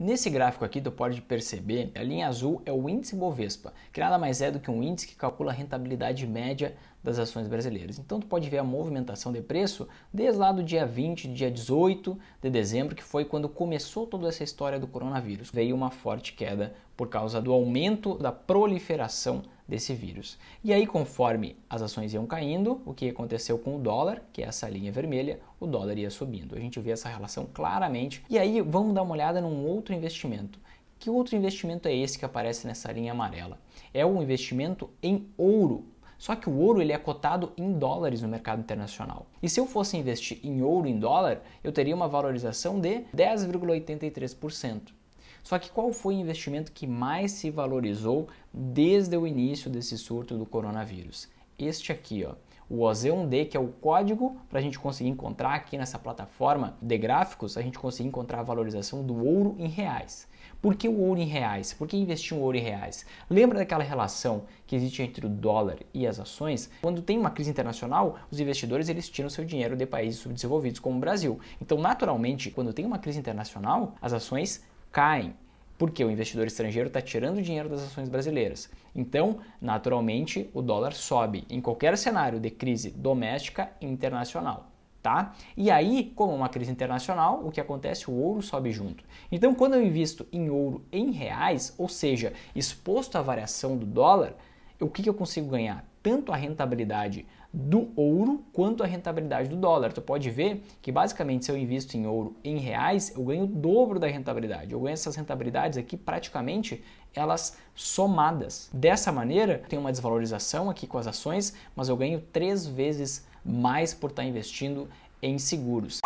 Nesse gráfico aqui, tu pode perceber, a linha azul é o índice Bovespa, que nada mais é do que um índice que calcula a rentabilidade média das ações brasileiras. Então, tu pode ver a movimentação de preço desde lá do dia 20, dia 18 de dezembro, que foi quando começou toda essa história do coronavírus. Veio uma forte queda por causa do aumento da proliferação desse vírus. E aí, conforme as ações iam caindo, o que aconteceu com o dólar, que é essa linha vermelha, o dólar ia subindo. A gente vê essa relação claramente. E aí, vamos dar uma olhada num outro investimento. Que outro investimento é esse que aparece nessa linha amarela? É o um investimento em ouro. Só que o ouro ele é cotado em dólares no mercado internacional. E se eu fosse investir em ouro em dólar, eu teria uma valorização de 10,83%. Só que qual foi o investimento que mais se valorizou desde o início desse surto do coronavírus? Este aqui, ó, o OZ1D, que é o código para a gente conseguir encontrar aqui nessa plataforma de gráficos, a gente conseguir encontrar a valorização do ouro em reais. Por que o ouro em reais? Por que investir o ouro em reais? Lembra daquela relação que existe entre o dólar e as ações? Quando tem uma crise internacional, os investidores eles tiram seu dinheiro de países subdesenvolvidos como o Brasil. Então, naturalmente, quando tem uma crise internacional, as ações caem, porque o investidor estrangeiro está tirando dinheiro das ações brasileiras. Então, naturalmente, o dólar sobe em qualquer cenário de crise doméstica e internacional. Tá? E aí, como uma crise internacional, o que acontece? O ouro sobe junto. Então, quando eu invisto em ouro em reais, ou seja, exposto à variação do dólar, o que, que eu consigo ganhar? tanto a rentabilidade do ouro quanto a rentabilidade do dólar. Tu pode ver que basicamente se eu invisto em ouro em reais, eu ganho o dobro da rentabilidade. Eu ganho essas rentabilidades aqui praticamente elas somadas. Dessa maneira, tem uma desvalorização aqui com as ações, mas eu ganho três vezes mais por estar investindo em seguros.